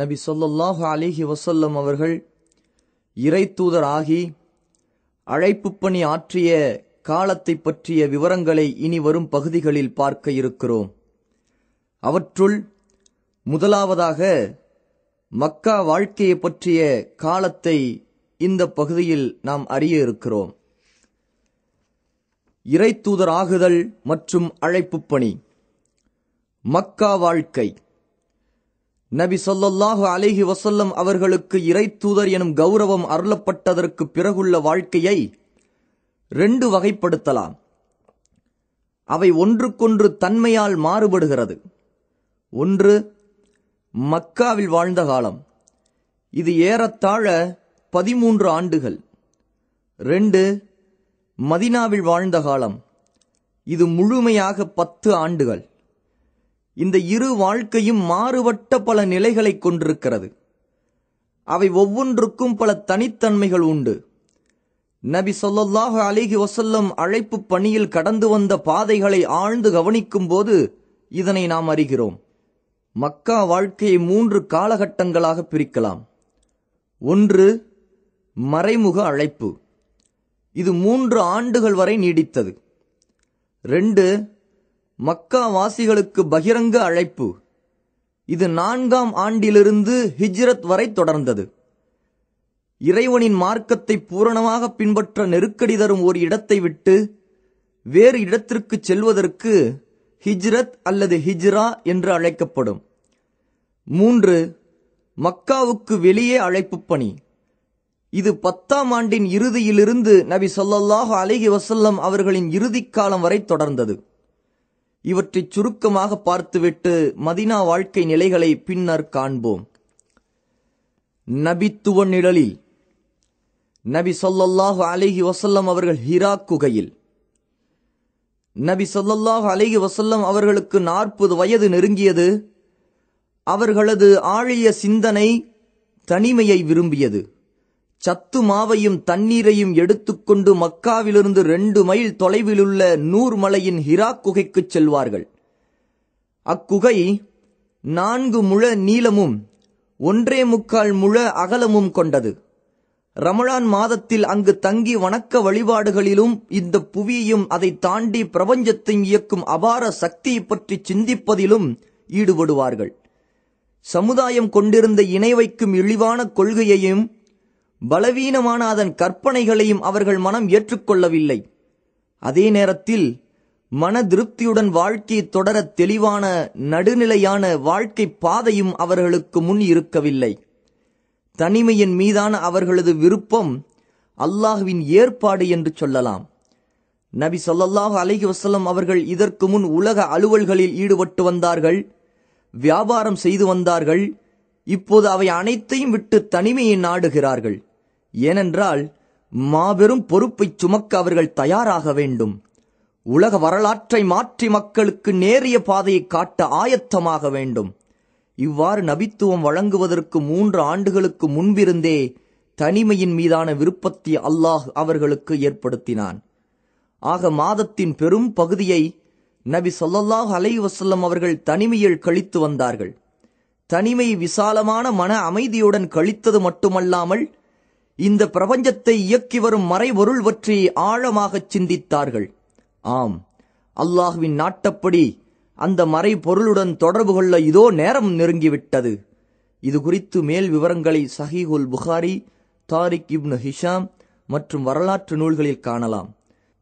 நபி சொல்லல்லாஹு அலிஹி வசல்லம் அவர்கள் இறை தூதர் ஆகி அழைப்பு பணி ஆற்றிய காலத்தை பற்றிய விவரங்களை இனி வரும் பகுதிகளில் பார்க்க இருக்கிறோம் அவற்றுள் முதலாவதாக மக்கா வாழ்க்கையை பற்றிய காலத்தை இந்த பகுதியில் நாம் அறிய இருக்கிறோம் இறை தூதர் ஆகுதல் மற்றும் அழைப்பு பணி மக்கா வாழ்க்கை நபி சொல்லாஹு அலிஹி வசல்லம் அவர்களுக்கு இறை தூதர் எனும் கௌரவம் அருளப்பட்டதற்கு பிறகுள்ள வாழ்க்கையை ரெண்டு வகைப்படுத்தலாம் அவை ஒன்றுக்கொன்று தன்மையால் மாறுபடுகிறது ஒன்று மக்காவில் வாழ்ந்த காலம் இது ஏறத்தாழ பதிமூன்று ஆண்டுகள் ரெண்டு மதினாவில் வாழ்ந்த காலம் இது முழுமையாக பத்து ஆண்டுகள் இந்த இரு வாழ்க்கையும் மாறுபட்ட பல நிலைகளை கொண்டிருக்கிறது அவை ஒவ்வொன்றுக்கும் பல தனித்தன்மைகள் உண்டு நபி சொல்லல்லாஹு அலிஹி வசல்லம் அழைப்பு பணியில் கடந்து வந்த பாதைகளை ஆழ்ந்து கவனிக்கும் போது இதனை நாம் அறிகிறோம் மக்கா வாழ்க்கையை மூன்று காலகட்டங்களாக பிரிக்கலாம் ஒன்று மறைமுக அழைப்பு இது மூன்று ஆண்டுகள் வரை நீடித்தது ரெண்டு மக்கா வாசிகளுக்கு பகிரங்க அழைப்பு இது நான்காம் ஆண்டிலிருந்து ஹிஜ்ரத் வரை தொடர்ந்தது இறைவனின் மார்க்கத்தை பூரணமாக பின்பற்ற நெருக்கடி தரும் ஒரு இடத்தை விட்டு வேறு இடத்திற்கு செல்வதற்கு ஹிஜ்ரத் அல்லது ஹிஜ்ரா என்று அழைக்கப்படும் மூன்று மக்காவுக்கு வெளியே அழைப்பு பணி இது பத்தாம் ஆண்டின் இறுதியிலிருந்து நபி சொல்லாஹு அலிஹி வசல்லம் அவர்களின் காலம் வரை தொடர்ந்தது இவற்றை சுருக்கமாக பார்த்துவிட்டு மதினா வாழ்க்கை நிலைகளை பின்னர் காண்போம் நபித்துவ நிழலில் நபி சொல்லல்லாஹு அலிஹி வசல்லம் அவர்கள் ஹிரா குகையில் நபி சொல்லல்லாஹு அலிஹி வசல்லம் அவர்களுக்கு நாற்பது வயது நெருங்கியது அவர்களது ஆழிய சிந்தனை தனிமையை விரும்பியது சத்து மாவையும் தண்ணீரையும் எடுத்துக்கொண்டு மக்காவிலிருந்து ரெண்டு மைல் தொலைவிலுள்ள நூர்மலையின் ஹிரா குகைக்கு செல்வார்கள் அக்குகை நான்கு முழ நீளமும் ஒன்றே முக்கால் முழ அகலமும் கொண்டது ரமழான் மாதத்தில் அங்கு தங்கி வணக்க வழிபாடுகளிலும் இந்த புவியையும் அதை தாண்டி பிரபஞ்சத்தை இயக்கும் அபார சக்தியை பற்றி சிந்திப்பதிலும் ஈடுபடுவார்கள் சமுதாயம் கொண்டிருந்த இணை வைக்கும் இழிவான கொள்கையையும் பலவீனமான அதன் கற்பனைகளையும் அவர்கள் மனம் ஏற்றுக்கொள்ளவில்லை அதே நேரத்தில் மன திருப்தியுடன் வாழ்க்கையை தொடர தெளிவான நடுநிலையான வாழ்க்கை பாதையும் அவர்களுக்கு முன் இருக்கவில்லை தனிமையின் மீதான அவர்களது விருப்பம் அல்லாஹுவின் ஏற்பாடு என்று சொல்லலாம் நபி சொல்லாஹு அலஹி வசல்லம் அவர்கள் இதற்கு முன் உலக அலுவல்களில் ஈடுபட்டு வந்தார்கள் வியாபாரம் செய்து வந்தார்கள் இப்போது அவை அனைத்தையும் விட்டு தனிமையை நாடுகிறார்கள் ஏனென்றால் மாபெரும் பொறுப்பை சுமக்க அவர்கள் தயாராக வேண்டும் உலக வரலாற்றை மாற்றி மக்களுக்கு நேரிய பாதையை காட்ட ஆயத்தமாக வேண்டும் இவ்வாறு நபித்துவம் வழங்குவதற்கு மூன்று ஆண்டுகளுக்கு முன்பிருந்தே தனிமையின் மீதான விருப்பத்தை அல்லாஹ் அவர்களுக்கு ஏற்படுத்தினான் ஆக மாதத்தின் பெரும் பகுதியை நபி சொல்லல்லாஹ் அலை வசல்லம் அவர்கள் தனிமையில் கழித்து வந்தார்கள் தனிமை விசாலமான மன அமைதியுடன் கழித்தது மட்டுமல்லாமல் இந்த பிரபஞ்சத்தை இயக்கி வரும் மறைபொருள் பற்றி ஆழமாக சிந்தித்தார்கள் ஆம் அல்லாஹுவின் நாட்டப்படி அந்த மறைபொருளுடன் தொடர்பு கொள்ள இதோ நேரம் நெருங்கிவிட்டது இது குறித்து மேல் விவரங்களை சஹீஹுல் புகாரி தாரிக் இப்னு ஹிஷாம் மற்றும் வரலாற்று நூல்களில் காணலாம்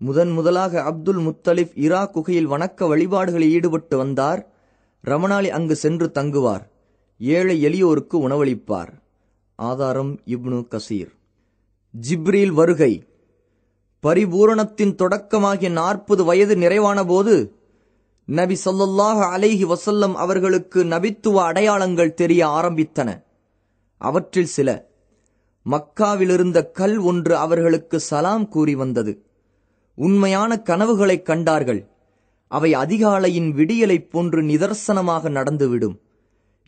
முதன் முதலாக அப்துல் முத்தலிஃப் இரா குகையில் வணக்க வழிபாடுகளில் ஈடுபட்டு வந்தார் ரமணாலி அங்கு சென்று தங்குவார் ஏழை எளியோருக்கு உணவளிப்பார் ஆதாரம் இப்னு கசீர் ஜிப்ரீல் வருகை பரிபூரணத்தின் தொடக்கமாகிய நாற்பது வயது நிறைவான போது நபி சொல்லல்லாஹ் அலைஹி வசல்லம் அவர்களுக்கு நபித்துவ அடையாளங்கள் தெரிய ஆரம்பித்தன அவற்றில் சில மக்காவிலிருந்த கல் ஒன்று அவர்களுக்கு சலாம் கூறி வந்தது உண்மையான கனவுகளை கண்டார்கள் அவை அதிகாலையின் விடியலை போன்று நிதர்சனமாக நடந்துவிடும்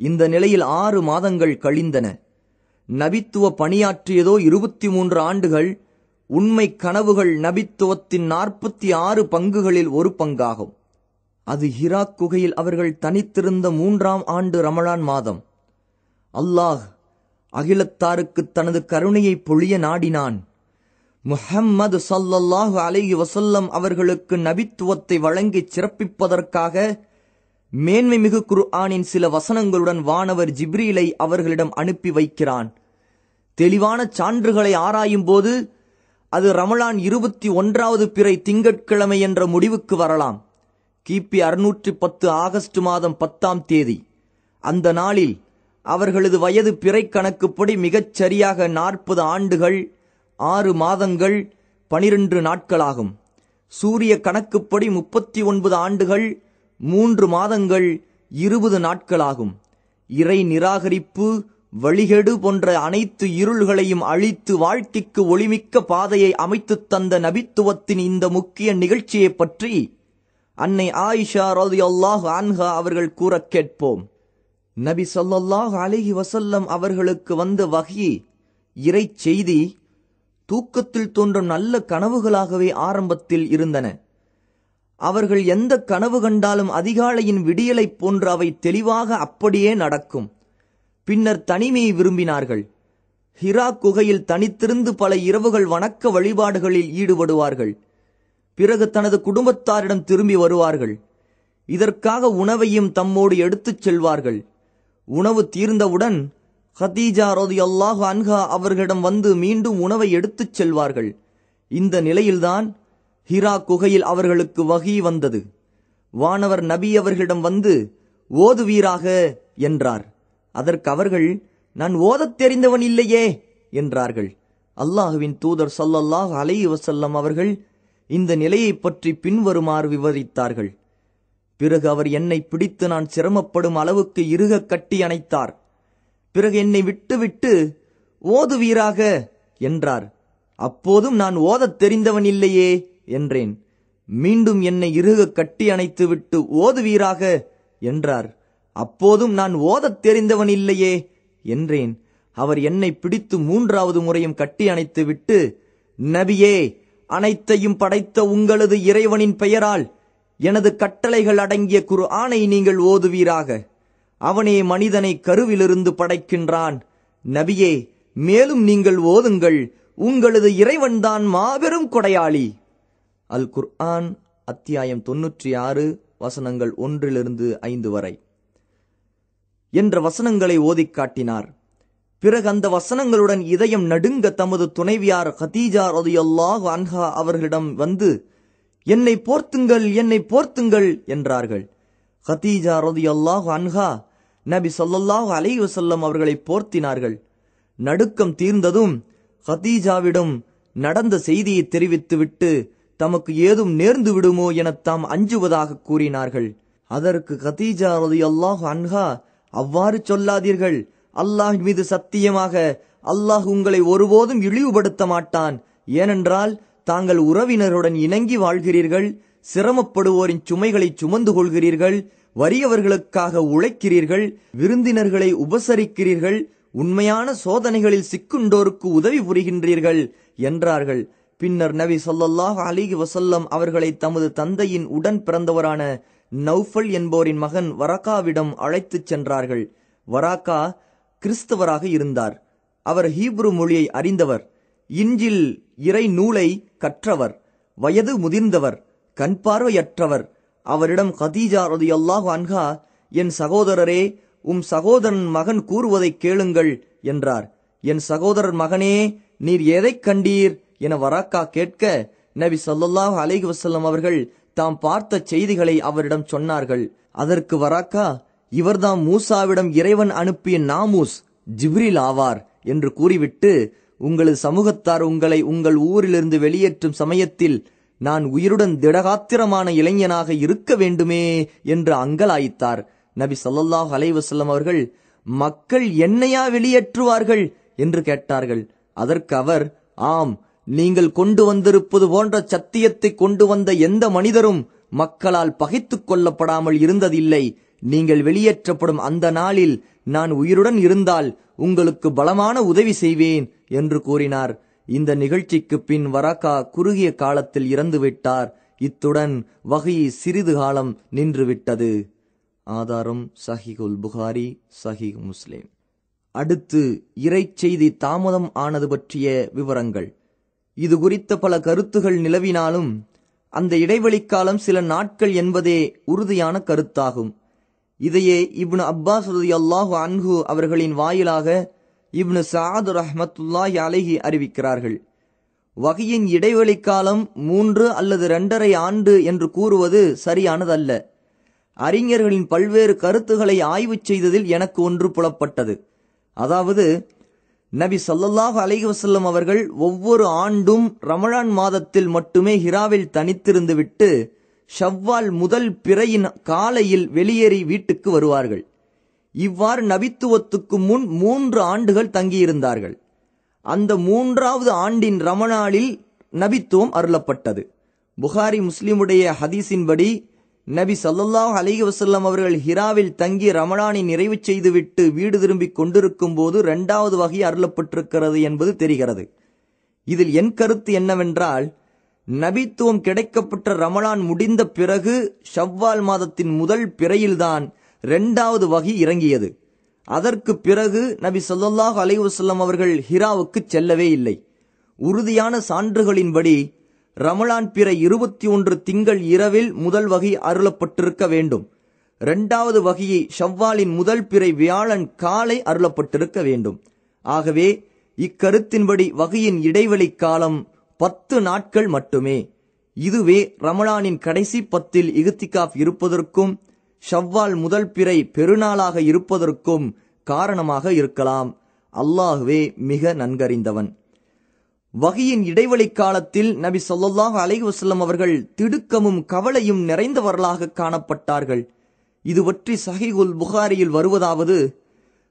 இந்த நிலையில் ஆறு மாதங்கள் கழிந்தன நபித்துவ பணியாற்றியதோ இருபத்தி மூன்று ஆண்டுகள் உண்மை கனவுகள் நபித்துவத்தின் நாற்பத்தி ஆறு பங்குகளில் ஒரு பங்காகும் அது ஹிராக் குகையில் அவர்கள் தனித்திருந்த மூன்றாம் ஆண்டு ரமலான் மாதம் அல்லாஹ் அகிலத்தாருக்கு தனது கருணையை பொழிய நாடினான் முஹம்மது சல்லல்லாஹு அலைஹி வசல்லம் அவர்களுக்கு நபித்துவத்தை வழங்கி சிறப்பிப்பதற்காக மேன்மை மிகு குர்ஆனின் சில வசனங்களுடன் வானவர் ஜிப்ரீலை அவர்களிடம் அனுப்பி வைக்கிறான் தெளிவான சான்றுகளை ஆராயும் போது அது ரமலான் இருபத்தி ஒன்றாவது பிறை திங்கட்கிழமை என்ற முடிவுக்கு வரலாம் கிபி அறுநூற்றி பத்து ஆகஸ்ட் மாதம் பத்தாம் தேதி அந்த நாளில் அவர்களது வயது பிறை கணக்குப்படி மிகச் சரியாக நாற்பது ஆண்டுகள் ஆறு மாதங்கள் பனிரெண்டு நாட்களாகும் சூரிய கணக்குப்படி முப்பத்தி ஒன்பது ஆண்டுகள் மூன்று மாதங்கள் இருபது நாட்களாகும் இறை நிராகரிப்பு வழிகெடு போன்ற அனைத்து இருள்களையும் அழித்து வாழ்க்கைக்கு ஒளிமிக்க பாதையை அமைத்துத் தந்த நபித்துவத்தின் இந்த முக்கிய நிகழ்ச்சியை பற்றி அன்னை ஆயிஷா ரதியுல்லாஹ் ஆன்ஹா அவர்கள் கூற கேட்போம் நபி சொல்லாஹ் அலிஹி வசல்லம் அவர்களுக்கு வந்த வகி இறை செய்தி தூக்கத்தில் தோன்றும் நல்ல கனவுகளாகவே ஆரம்பத்தில் இருந்தன அவர்கள் எந்த கனவு கண்டாலும் அதிகாலையின் விடியலைப் போன்ற அவை தெளிவாக அப்படியே நடக்கும் பின்னர் தனிமையை விரும்பினார்கள் ஹிரா குகையில் தனித்திருந்து பல இரவுகள் வணக்க வழிபாடுகளில் ஈடுபடுவார்கள் பிறகு தனது குடும்பத்தாரிடம் திரும்பி வருவார்கள் இதற்காக உணவையும் தம்மோடு எடுத்துச் செல்வார்கள் உணவு தீர்ந்தவுடன் ஹதீஜா ரோதி அல்லாஹு அன்ஹா அவர்களிடம் வந்து மீண்டும் உணவை எடுத்துச் செல்வார்கள் இந்த நிலையில்தான் ஹிரா குகையில் அவர்களுக்கு வகி வந்தது வானவர் நபி அவர்களிடம் வந்து ஓதுவீராக என்றார் அதற்கு அவர்கள் நான் ஓதத் தெரிந்தவன் இல்லையே என்றார்கள் அல்லாஹுவின் தூதர் சல்லல்லாஹ் அலை வசல்லம் அவர்கள் இந்த நிலையை பற்றி பின்வருமாறு விவரித்தார்கள் பிறகு அவர் என்னை பிடித்து நான் சிரமப்படும் அளவுக்கு இருக கட்டி அணைத்தார் பிறகு என்னை விட்டுவிட்டு ஓதுவீராக என்றார் அப்போதும் நான் ஓதத் தெரிந்தவன் இல்லையே என்றேன் மீண்டும் என்னை இருக கட்டி அணைத்துவிட்டு ஓதுவீராக என்றார் அப்போதும் நான் ஓதத் தெரிந்தவன் இல்லையே என்றேன் அவர் என்னை பிடித்து மூன்றாவது முறையும் கட்டி அணைத்து விட்டு நபியே அனைத்தையும் படைத்த உங்களது இறைவனின் பெயரால் எனது கட்டளைகள் அடங்கிய குரு ஆணை நீங்கள் ஓதுவீராக அவனே மனிதனை கருவிலிருந்து படைக்கின்றான் நபியே மேலும் நீங்கள் ஓதுங்கள் உங்களது இறைவன்தான் மாபெரும் கொடையாளி அல் குர்ஆன் அத்தியாயம் தொன்னூற்றி ஆறு வசனங்கள் ஒன்றிலிருந்து ஐந்து வரை என்ற வசனங்களை ஓதிக் காட்டினார் பிறகு அந்த வசனங்களுடன் இதயம் நடுங்க தமது துணைவியார் ஹதீஜா ரதியல்லாஹ் அன்ஹா அவர்களிடம் வந்து என்னை போர்த்துங்கள் என்னை போர்த்துங்கள் என்றார்கள் ஹதீஜா ரதியல்லாஹ் அன்ஹா நபி சொல்லல்லாஹ் அலை வசல்லம் அவர்களை போர்த்தினார்கள் நடுக்கம் தீர்ந்ததும் ஹதீஜாவிடம் நடந்த செய்தியை தெரிவித்துவிட்டு தமக்கு ஏதும் நேர்ந்து விடுமோ என தாம் அஞ்சுவதாக கூறினார்கள் அதற்கு கதீஜா ரதி அல்லாஹ் அன்ஹா அவ்வாறு சொல்லாதீர்கள் அல்லாஹ் மீது சத்தியமாக அல்லாஹ் உங்களை ஒருபோதும் இழிவுபடுத்த மாட்டான் ஏனென்றால் தாங்கள் உறவினருடன் இணங்கி வாழ்கிறீர்கள் சிரமப்படுவோரின் சுமைகளை சுமந்து கொள்கிறீர்கள் வறியவர்களுக்காக உழைக்கிறீர்கள் விருந்தினர்களை உபசரிக்கிறீர்கள் உண்மையான சோதனைகளில் சிக்குண்டோருக்கு உதவி புரிகின்றீர்கள் என்றார்கள் பின்னர் நபி சொல்லாஹ் அலிஹி வசல்லம் அவர்களை தமது தந்தையின் உடன் பிறந்தவரான நௌஃபல் என்போரின் மகன் வராக்காவிடம் அழைத்துச் சென்றார்கள் வராக்கா கிறிஸ்தவராக இருந்தார் அவர் ஹீப்ரு மொழியை அறிந்தவர் இஞ்சில் இறை நூலை கற்றவர் வயது முதிர்ந்தவர் கண் பார்வையற்றவர் அவரிடம் கதீஜா ரதியல்லாஹ் அன்ஹா என் சகோதரரே உம் சகோதரன் மகன் கூறுவதை கேளுங்கள் என்றார் என் சகோதரர் மகனே நீர் எதைக் கண்டீர் என வராக்கா கேட்க நபி சொல்லாஹ் அலிஹ் வசல்லம் அவர்கள் தாம் பார்த்த செய்திகளை அவரிடம் சொன்னார்கள் அதற்கு வராக்கா இவர்தாம் மூசாவிடம் இறைவன் அனுப்பிய நாமூஸ் ஜிப்ரில் ஆவார் என்று கூறிவிட்டு உங்களது சமூகத்தார் உங்களை உங்கள் ஊரிலிருந்து வெளியேற்றும் சமயத்தில் நான் உயிருடன் திடகாத்திரமான இளைஞனாக இருக்க வேண்டுமே என்று அங்கலாயித்தார் நபி சொல்லாஹ் அலைவசல்லம் அவர்கள் மக்கள் என்னையா வெளியேற்றுவார்கள் என்று கேட்டார்கள் அதற்கு அவர் ஆம் நீங்கள் கொண்டு வந்திருப்பது போன்ற சத்தியத்தை கொண்டு வந்த எந்த மனிதரும் மக்களால் பகைத்துக் கொள்ளப்படாமல் இருந்ததில்லை நீங்கள் வெளியேற்றப்படும் அந்த நாளில் நான் உயிருடன் இருந்தால் உங்களுக்கு பலமான உதவி செய்வேன் என்று கூறினார் இந்த நிகழ்ச்சிக்கு பின் வராக்கா குறுகிய காலத்தில் இறந்துவிட்டார் இத்துடன் வகை சிறிது காலம் நின்றுவிட்டது ஆதாரம் சஹிகுல் புகாரி சஹி முஸ்லிம் அடுத்து இறை செய்தி தாமதம் ஆனது பற்றிய விவரங்கள் இது குறித்த பல கருத்துகள் நிலவினாலும் அந்த இடைவெளிக்காலம் சில நாட்கள் என்பதே உறுதியான கருத்தாகும் இதையே இப்னு அப்பாஸ் ரதி அல்லாஹு அன்ஹு அவர்களின் வாயிலாக இப்னு சாது ரஹமத்துல்லாஹி அலஹி அறிவிக்கிறார்கள் வகையின் இடைவெளி காலம் மூன்று அல்லது இரண்டரை ஆண்டு என்று கூறுவது சரியானதல்ல அறிஞர்களின் பல்வேறு கருத்துக்களை ஆய்வு செய்ததில் எனக்கு ஒன்று புலப்பட்டது அதாவது நபி சொல்லல்லாஹு அலைஹி வசல்லம் அவர்கள் ஒவ்வொரு ஆண்டும் ரமழான் மாதத்தில் மட்டுமே ஹிராவில் தனித்திருந்துவிட்டு ஷவ்வால் முதல் பிறையின் காலையில் வெளியேறி வீட்டுக்கு வருவார்கள் இவ்வாறு நபித்துவத்துக்கு முன் மூன்று ஆண்டுகள் தங்கியிருந்தார்கள் அந்த மூன்றாவது ஆண்டின் ரமணாளில் நபித்துவம் அருளப்பட்டது புகாரி முஸ்லிமுடைய ஹதீஸின்படி நபி சல்லல்லாஹ் அலிஹி வசல்லம் அவர்கள் ஹிராவில் தங்கி ரமணானை நிறைவு செய்துவிட்டு வீடு திரும்பி கொண்டிருக்கும் போது இரண்டாவது வகை அருளப்பட்டிருக்கிறது என்பது தெரிகிறது இதில் என் கருத்து என்னவென்றால் நபித்துவம் கிடைக்கப்பட்ட ரமணான் முடிந்த பிறகு ஷவ்வால் மாதத்தின் முதல் பிறையில்தான் இரண்டாவது வகை இறங்கியது அதற்கு பிறகு நபி சொல்லாஹ் அலைவசல்லம் அவர்கள் ஹிராவுக்கு செல்லவே இல்லை உறுதியான சான்றுகளின்படி ரமலான் பிற இருபத்தி ஒன்று திங்கள் இரவில் முதல் வகை அருளப்பட்டிருக்க வேண்டும் இரண்டாவது வகையை ஷவ்வாலின் முதல் பிறை வியாழன் காலை அருளப்பட்டிருக்க வேண்டும் ஆகவே இக்கருத்தின்படி வகையின் இடைவெளி காலம் பத்து நாட்கள் மட்டுமே இதுவே ரமலானின் கடைசி பத்தில் இகுத்திகாப் இருப்பதற்கும் ஷவ்வால் முதல் பிறை பெருநாளாக இருப்பதற்கும் காரணமாக இருக்கலாம் அல்லாஹுவே மிக நன்கறிந்தவன் வகையின் இடைவெளி காலத்தில் நபி சொல்லாஹ் அலைவசல்லம் அவர்கள் திடுக்கமும் கவலையும் நிறைந்தவர்களாக காணப்பட்டார்கள் இது பற்றி சஹிகுல் புகாரியில் வருவதாவது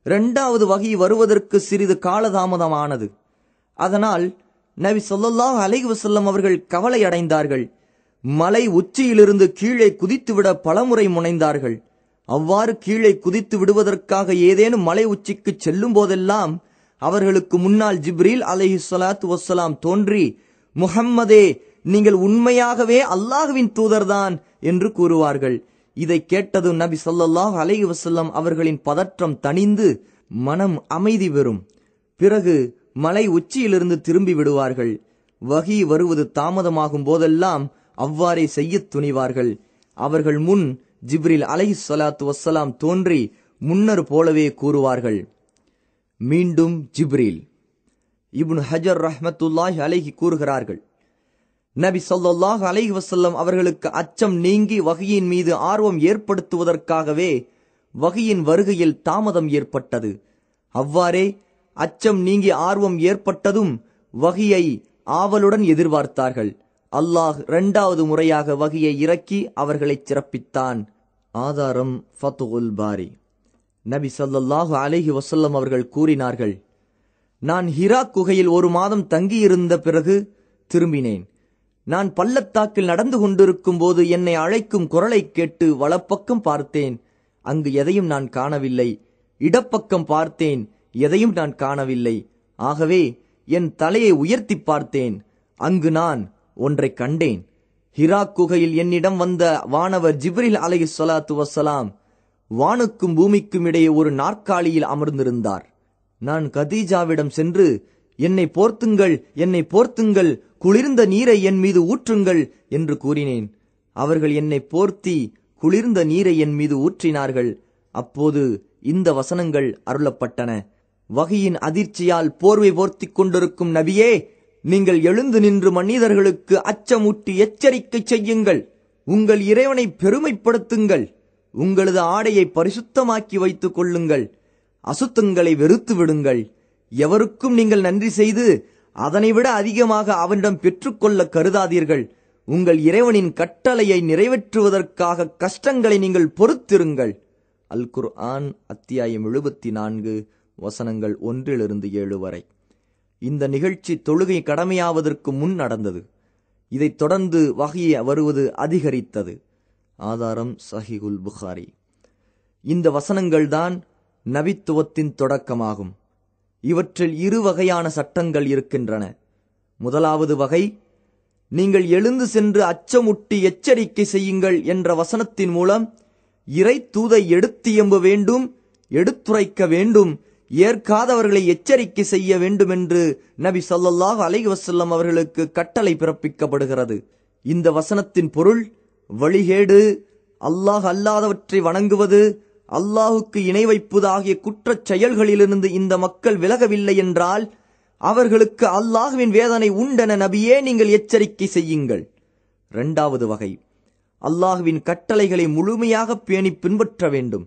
இரண்டாவது வகை வருவதற்கு சிறிது காலதாமதமானது அதனால் நபி சொல்லாஹ் அலைவசல்லம் அவர்கள் கவலை அடைந்தார்கள் மலை உச்சியிலிருந்து கீழே குதித்துவிட பலமுறை முனைந்தார்கள் அவ்வாறு கீழே குதித்து விடுவதற்காக ஏதேனும் மலை உச்சிக்கு செல்லும் போதெல்லாம் அவர்களுக்கு முன்னால் ஜிப்ரீல் அலஹி சலாத் வசலாம் தோன்றி முஹம்மதே நீங்கள் உண்மையாகவே அல்லாஹுவின் தூதர்தான் என்று கூறுவார்கள் இதை கேட்டதும் நபி சொல்லாஹ் அலஹி வசல்லம் அவர்களின் பதற்றம் தணிந்து மனம் அமைதி பெறும் பிறகு மலை உச்சியிலிருந்து திரும்பி விடுவார்கள் வகி வருவது தாமதமாகும் போதெல்லாம் அவ்வாறே செய்ய துணிவார்கள் அவர்கள் முன் ஜிப்ரில் அலஹி சலாத்து வசலாம் தோன்றி முன்னர் போலவே கூறுவார்கள் மீண்டும் ஜிப்ரீல் இப்னு ஹஜர் ரஹமத்துல்லாஹி அலைகி கூறுகிறார்கள் நபி சொல்லாஹ் அலைஹி வசல்லம் அவர்களுக்கு அச்சம் நீங்கி வகையின் மீது ஆர்வம் ஏற்படுத்துவதற்காகவே வகையின் வருகையில் தாமதம் ஏற்பட்டது அவ்வாறே அச்சம் நீங்கி ஆர்வம் ஏற்பட்டதும் வகையை ஆவலுடன் எதிர்பார்த்தார்கள் அல்லாஹ் இரண்டாவது முறையாக வகையை இறக்கி அவர்களை சிறப்பித்தான் ஆதாரம் பாரி நபி சல்லல்லாஹு அலேஹி வசல்லம் அவர்கள் கூறினார்கள் நான் ஹிராக் குகையில் ஒரு மாதம் தங்கியிருந்த பிறகு திரும்பினேன் நான் பள்ளத்தாக்கில் நடந்து கொண்டிருக்கும் போது என்னை அழைக்கும் குரலை கேட்டு வலப்பக்கம் பார்த்தேன் அங்கு எதையும் நான் காணவில்லை இடப்பக்கம் பார்த்தேன் எதையும் நான் காணவில்லை ஆகவே என் தலையை உயர்த்தி பார்த்தேன் அங்கு நான் ஒன்றை கண்டேன் ஹிராக் குகையில் என்னிடம் வந்த வானவர் ஜிப்ரில் அலை சொலாத்து வசலாம் வானுக்கும் பூமிக்கும் இடையே ஒரு நாற்காலியில் அமர்ந்திருந்தார் நான் கதீஜாவிடம் சென்று என்னை போர்த்துங்கள் என்னை போர்த்துங்கள் குளிர்ந்த நீரை என் மீது ஊற்றுங்கள் என்று கூறினேன் அவர்கள் என்னை போர்த்தி குளிர்ந்த நீரை என் மீது ஊற்றினார்கள் அப்போது இந்த வசனங்கள் அருளப்பட்டன வகையின் அதிர்ச்சியால் போர்வை போர்த்தி கொண்டிருக்கும் நபியே நீங்கள் எழுந்து நின்று மனிதர்களுக்கு அச்சமூட்டி எச்சரிக்கை செய்யுங்கள் உங்கள் இறைவனை பெருமைப்படுத்துங்கள் உங்களது ஆடையை பரிசுத்தமாக்கி வைத்துக் கொள்ளுங்கள் அசுத்தங்களை வெறுத்து விடுங்கள் எவருக்கும் நீங்கள் நன்றி செய்து அதனைவிட அதிகமாக அவனிடம் பெற்றுக்கொள்ள கருதாதீர்கள் உங்கள் இறைவனின் கட்டளையை நிறைவேற்றுவதற்காக கஷ்டங்களை நீங்கள் பொறுத்திருங்கள் அல் குர் ஆன் அத்தியாயம் எழுபத்தி நான்கு வசனங்கள் ஒன்றிலிருந்து ஏழு வரை இந்த நிகழ்ச்சி தொழுகை கடமையாவதற்கு முன் நடந்தது இதைத் தொடர்ந்து வகையை வருவது அதிகரித்தது ஆதாரம் சஹிகுல் புகாரி இந்த வசனங்கள்தான் நபித்துவத்தின் தொடக்கமாகும் இவற்றில் இரு வகையான சட்டங்கள் இருக்கின்றன முதலாவது வகை நீங்கள் எழுந்து சென்று அச்சமுட்டி எச்சரிக்கை செய்யுங்கள் என்ற வசனத்தின் மூலம் இறை தூதை எடுத்து எம்ப வேண்டும் எடுத்துரைக்க வேண்டும் ஏற்காதவர்களை எச்சரிக்கை செய்ய வேண்டும் என்று நபி சல்லல்லாஹ் அலை வசல்லம் அவர்களுக்கு கட்டளை பிறப்பிக்கப்படுகிறது இந்த வசனத்தின் பொருள் வழிகேடு அல்லாஹ் அல்லாதவற்றை வணங்குவது அல்லாஹுக்கு இணை வைப்பது ஆகிய குற்றச் செயல்களிலிருந்து இந்த மக்கள் விலகவில்லை என்றால் அவர்களுக்கு அல்லாஹுவின் வேதனை உண்டென நபியே நீங்கள் எச்சரிக்கை செய்யுங்கள் இரண்டாவது வகை அல்லாஹுவின் கட்டளைகளை முழுமையாக பேணி பின்பற்ற வேண்டும்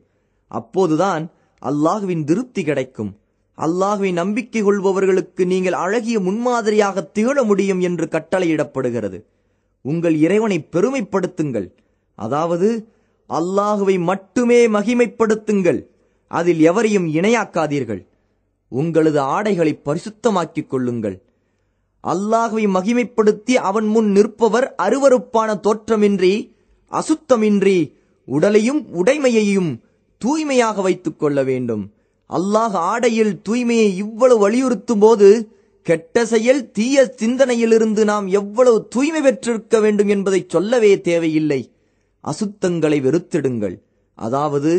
அப்போதுதான் அல்லாஹுவின் திருப்தி கிடைக்கும் அல்லாஹுவை நம்பிக்கை கொள்பவர்களுக்கு நீங்கள் அழகிய முன்மாதிரியாக திகழ முடியும் என்று கட்டளையிடப்படுகிறது உங்கள் இறைவனை பெருமைப்படுத்துங்கள் அதாவது அல்லாஹுவை மட்டுமே மகிமைப்படுத்துங்கள் அதில் எவரையும் இணையாக்காதீர்கள் உங்களது ஆடைகளை பரிசுத்தமாக்கிக் கொள்ளுங்கள் அல்லாஹுவை மகிமைப்படுத்தி அவன் முன் நிற்பவர் அருவறுப்பான தோற்றமின்றி அசுத்தமின்றி உடலையும் உடைமையையும் தூய்மையாக வைத்துக் கொள்ள வேண்டும் அல்லாஹ் ஆடையில் தூய்மையை இவ்வளவு வலியுறுத்தும் போது கெட்ட செயல் தீய சிந்தனையிலிருந்து நாம் எவ்வளவு தூய்மை பெற்றிருக்க வேண்டும் என்பதை சொல்லவே தேவையில்லை அசுத்தங்களை வெறுத்திடுங்கள் அதாவது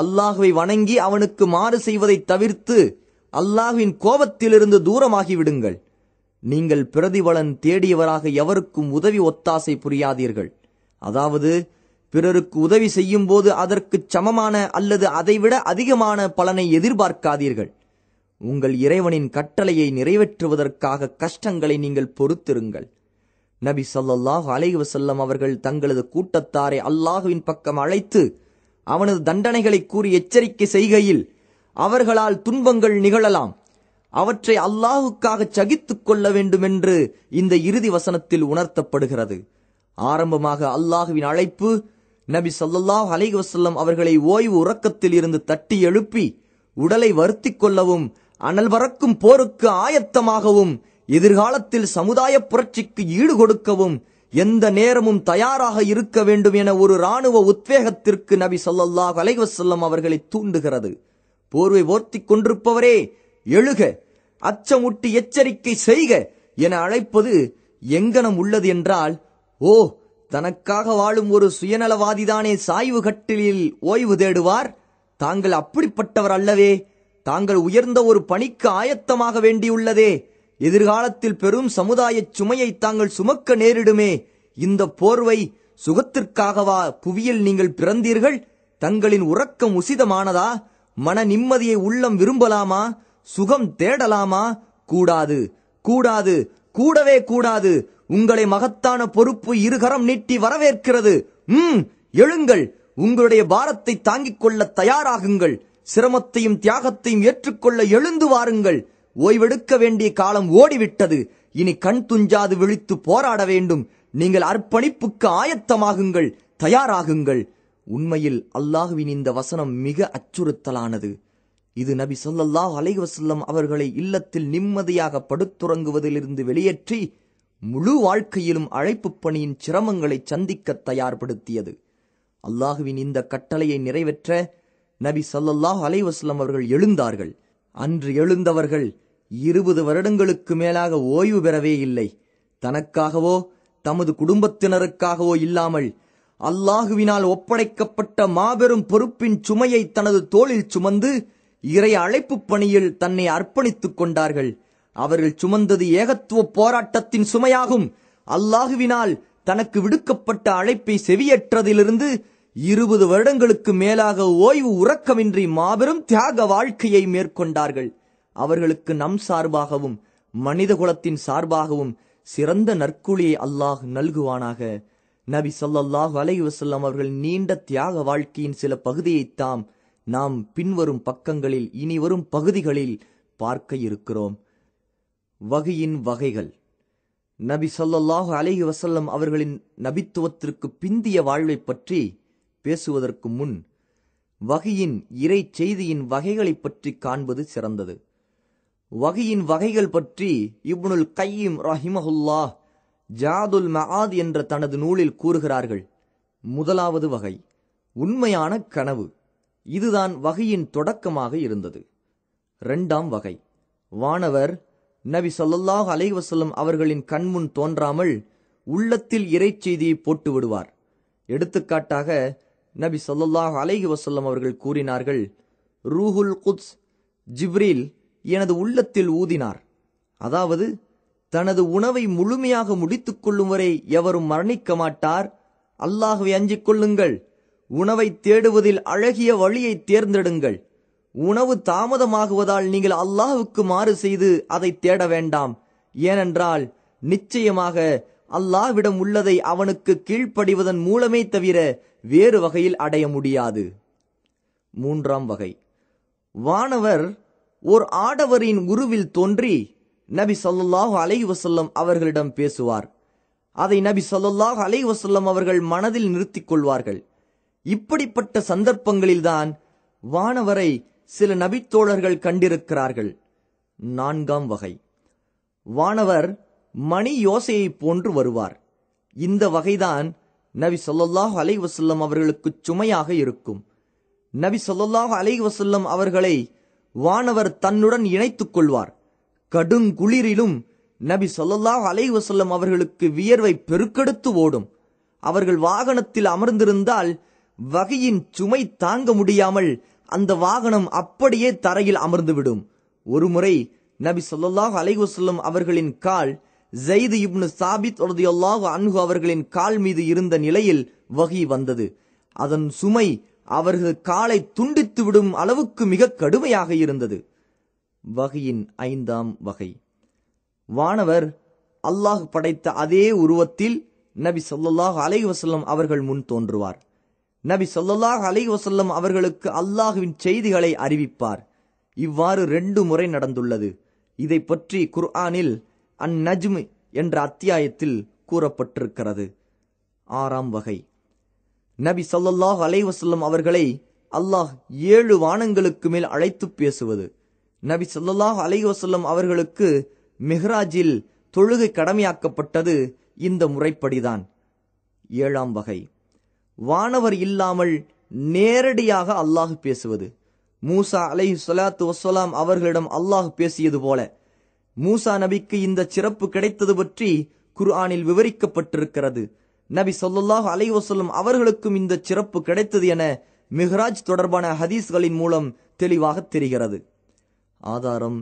அல்லாஹுவை வணங்கி அவனுக்கு மாறு செய்வதை தவிர்த்து அல்லாஹுவின் கோபத்திலிருந்து தூரமாகிவிடுங்கள் நீங்கள் பிரதிபலன் தேடியவராக எவருக்கும் உதவி ஒத்தாசை புரியாதீர்கள் அதாவது பிறருக்கு உதவி செய்யும் போது அதற்கு சமமான அல்லது அதைவிட அதிகமான பலனை எதிர்பார்க்காதீர்கள் உங்கள் இறைவனின் கட்டளையை நிறைவேற்றுவதற்காக கஷ்டங்களை நீங்கள் பொறுத்திருங்கள் நபி சல்லாஹ் அலைவசல்லம் அவர்கள் தங்களது கூட்டத்தாரை அல்லாஹுவின் பக்கம் அழைத்து அவனது தண்டனைகளை கூறி எச்சரிக்கை செய்கையில் அவர்களால் துன்பங்கள் நிகழலாம் அவற்றை அல்லாஹுக்காக சகித்துக் கொள்ள வேண்டும் என்று இந்த இறுதி வசனத்தில் உணர்த்தப்படுகிறது ஆரம்பமாக அல்லாஹுவின் அழைப்பு நபி சல்லாஹ் அலைவசல்லம் அவர்களை ஓய்வு உறக்கத்தில் இருந்து தட்டி எழுப்பி உடலை வருத்திக் கொள்ளவும் அனல் வறக்கும் போருக்கு ஆயத்தமாகவும் எதிர்காலத்தில் சமுதாய புரட்சிக்கு ஈடுகொடுக்கவும் எந்த நேரமும் தயாராக இருக்க வேண்டும் என ஒரு இராணுவ உத்வேகத்திற்கு நபி சொல்லல்லா அலைவசல்லம் அவர்களை தூண்டுகிறது போர்வை ஓர்த்தி கொண்டிருப்பவரே எழுக அச்சமுட்டி எச்சரிக்கை செய்க என அழைப்பது எங்கனம் உள்ளது என்றால் ஓ தனக்காக வாழும் ஒரு சுயநலவாதிதானே சாய்வு கட்டிலில் ஓய்வு தேடுவார் தாங்கள் அப்படிப்பட்டவர் அல்லவே தாங்கள் உயர்ந்த ஒரு பணிக்கு ஆயத்தமாக வேண்டியுள்ளதே எதிர்காலத்தில் பெரும் சமுதாய சுமையை தாங்கள் சுமக்க நேரிடுமே இந்த போர்வை சுகத்திற்காகவா புவியில் நீங்கள் பிறந்தீர்கள் தங்களின் உறக்கம் உசிதமானதா மன நிம்மதியை உள்ளம் விரும்பலாமா சுகம் தேடலாமா கூடாது கூடாது கூடவே கூடாது உங்களை மகத்தான பொறுப்பு இருகரம் நீட்டி வரவேற்கிறது உம் எழுங்கள் உங்களுடைய பாரத்தை தாங்கிக் கொள்ள தயாராகுங்கள் சிரமத்தையும் தியாகத்தையும் ஏற்றுக்கொள்ள எழுந்து வாருங்கள் ஓய்வெடுக்க வேண்டிய காலம் ஓடிவிட்டது இனி கண் துஞ்சாது விழித்து போராட வேண்டும் நீங்கள் அர்ப்பணிப்புக்கு ஆயத்தமாகுங்கள் தயாராகுங்கள் உண்மையில் அல்லாஹுவின் இந்த வசனம் மிக அச்சுறுத்தலானது இது நபி சொல்லல்லாஹ் அலைவசல்லம் அவர்களை இல்லத்தில் நிம்மதியாக படுத்துறங்குவதிலிருந்து வெளியேற்றி முழு வாழ்க்கையிலும் அழைப்பு பணியின் சிரமங்களை சந்திக்க தயார்படுத்தியது அல்லாஹுவின் இந்த கட்டளையை நிறைவேற்ற நபி சல்லல்லாஹ் அலைவாஸ்லம் அவர்கள் எழுந்தார்கள் அன்று எழுந்தவர்கள் இருபது வருடங்களுக்கு மேலாக ஓய்வு பெறவே இல்லை தனக்காகவோ தமது குடும்பத்தினருக்காகவோ இல்லாமல் அல்லாஹுவினால் ஒப்படைக்கப்பட்ட மாபெரும் பொறுப்பின் சுமையை தனது தோளில் சுமந்து இறை அழைப்பு பணியில் தன்னை அர்ப்பணித்துக் கொண்டார்கள் அவர்கள் சுமந்தது ஏகத்துவ போராட்டத்தின் சுமையாகும் அல்லாஹுவினால் தனக்கு விடுக்கப்பட்ட அழைப்பை செவியற்றதிலிருந்து இருபது வருடங்களுக்கு மேலாக ஓய்வு உறக்கமின்றி மாபெரும் தியாக வாழ்க்கையை மேற்கொண்டார்கள் அவர்களுக்கு நம் சார்பாகவும் மனித குலத்தின் சார்பாகவும் சிறந்த நற்குழியை அல்லாஹ் நல்குவானாக நபி சொல்லல்லாஹு அலை வசல்லாம் அவர்கள் நீண்ட தியாக வாழ்க்கையின் சில பகுதியை தாம் நாம் பின்வரும் பக்கங்களில் இனி வரும் பகுதிகளில் பார்க்க இருக்கிறோம் வகையின் வகைகள் நபி சொல்லல்லாஹு அலஹி வசல்லம் அவர்களின் நபித்துவத்திற்கு பிந்திய வாழ்வை பற்றி பேசுவதற்கு முன் வகையின் இறை செய்தியின் வகைகளை பற்றி காண்பது சிறந்தது வகையின் வகைகள் பற்றி இப்னுல் கையீம் ரஹிமஹுல்லா ஜாதுல் மஹாத் என்ற தனது நூலில் கூறுகிறார்கள் முதலாவது வகை உண்மையான கனவு இதுதான் வகையின் தொடக்கமாக இருந்தது இரண்டாம் வகை வானவர் நபி சொல்லாஹ் அலைவசல்லம் அவர்களின் கண்முன் தோன்றாமல் உள்ளத்தில் இறைச்செய்தியை போட்டு விடுவார் எடுத்துக்காட்டாக நபி சொல்லாஹ் அலைஹி வசல்லம் அவர்கள் கூறினார்கள் ரூஹுல் குத்ஸ் ஜிப்ரீல் எனது உள்ளத்தில் ஊதினார் அதாவது தனது உணவை முழுமையாக முடித்துக் கொள்ளும் வரை எவரும் மரணிக்க மாட்டார் அல்லாஹுவை அஞ்சிக் கொள்ளுங்கள் உணவை தேடுவதில் அழகிய வழியை தேர்ந்தெடுங்கள் உணவு தாமதமாகுவதால் நீங்கள் அல்லாஹுக்கு மாறு செய்து அதை தேட வேண்டாம் ஏனென்றால் நிச்சயமாக அல்லாஹ்விடம் உள்ளதை அவனுக்கு கீழ்ப்படிவதன் மூலமே தவிர வேறு வகையில் அடைய முடியாது மூன்றாம் வகை வானவர் ஓர் ஆடவரின் உருவில் தோன்றி நபி சொல்லாஹு அலை வசல்லம் அவர்களிடம் பேசுவார் அதை நபி சொல்லாஹு அலை வசல்லம் அவர்கள் மனதில் நிறுத்திக் கொள்வார்கள் இப்படிப்பட்ட சந்தர்ப்பங்களில்தான் வானவரை சில நபித்தோழர்கள் கண்டிருக்கிறார்கள் நான்காம் வகை வானவர் மணி யோசையை போன்று வருவார் இந்த வகைதான் நபி சொல்லாஹு அலை வசல்லம் அவர்களுக்கு சுமையாக இருக்கும் நபி சொல்லாஹு அலை வசல்லம் அவர்களை வானவர் தன்னுடன் இணைத்துக் கொள்வார் கடுங்குளிரிலும் நபி சொல்லாஹு அலை வசல்லம் அவர்களுக்கு வியர்வை பெருக்கெடுத்து ஓடும் அவர்கள் வாகனத்தில் அமர்ந்திருந்தால் வகையின் சுமை தாங்க முடியாமல் அந்த வாகனம் அப்படியே தரையில் அமர்ந்துவிடும் ஒருமுறை நபி சொல்லாஹு வசல்லம் அவர்களின் கால் ஜெயிது இப்னு சாபித் உலதையொல்லாக அன்ஹு அவர்களின் கால் மீது இருந்த நிலையில் வகி வந்தது அதன் சுமை அவர்கள் காலை துண்டித்து விடும் அளவுக்கு மிக கடுமையாக இருந்தது வகையின் ஐந்தாம் வகை வானவர் அல்லாஹ் படைத்த அதே உருவத்தில் நபி சொல்லாஹ் அலை வசல்லம் அவர்கள் முன் தோன்றுவார் நபி சொல்லாஹ் அலை வசல்லம் அவர்களுக்கு அல்லாஹுவின் செய்திகளை அறிவிப்பார் இவ்வாறு ரெண்டு முறை நடந்துள்ளது இதை பற்றி குர்ஆனில் அந்நஜ்மு என்ற அத்தியாயத்தில் கூறப்பட்டிருக்கிறது ஆறாம் வகை நபி சொல்லல்லாஹ் அலைவசல்லம் அவர்களை அல்லாஹ் ஏழு வானங்களுக்கு மேல் அழைத்து பேசுவது நபி சொல்லல்லாஹ் அலைவசல்லம் அவர்களுக்கு மெஹ்ராஜில் தொழுகை கடமையாக்கப்பட்டது இந்த முறைப்படிதான் ஏழாம் வகை வானவர் இல்லாமல் நேரடியாக அல்லாஹ் பேசுவது மூசா அலை சொல்லாத்து வசலாம் அவர்களிடம் அல்லாஹ் பேசியது போல மூசா நபிக்கு இந்த சிறப்பு கிடைத்தது பற்றி குர்ஆனில் விவரிக்கப்பட்டிருக்கிறது நபி சொல்லாஹ் அலைவசல்லம் அவர்களுக்கும் இந்த சிறப்பு கிடைத்தது என மிஹராஜ் தொடர்பான ஹதீஸ்களின் மூலம் தெளிவாக தெரிகிறது ஆதாரம்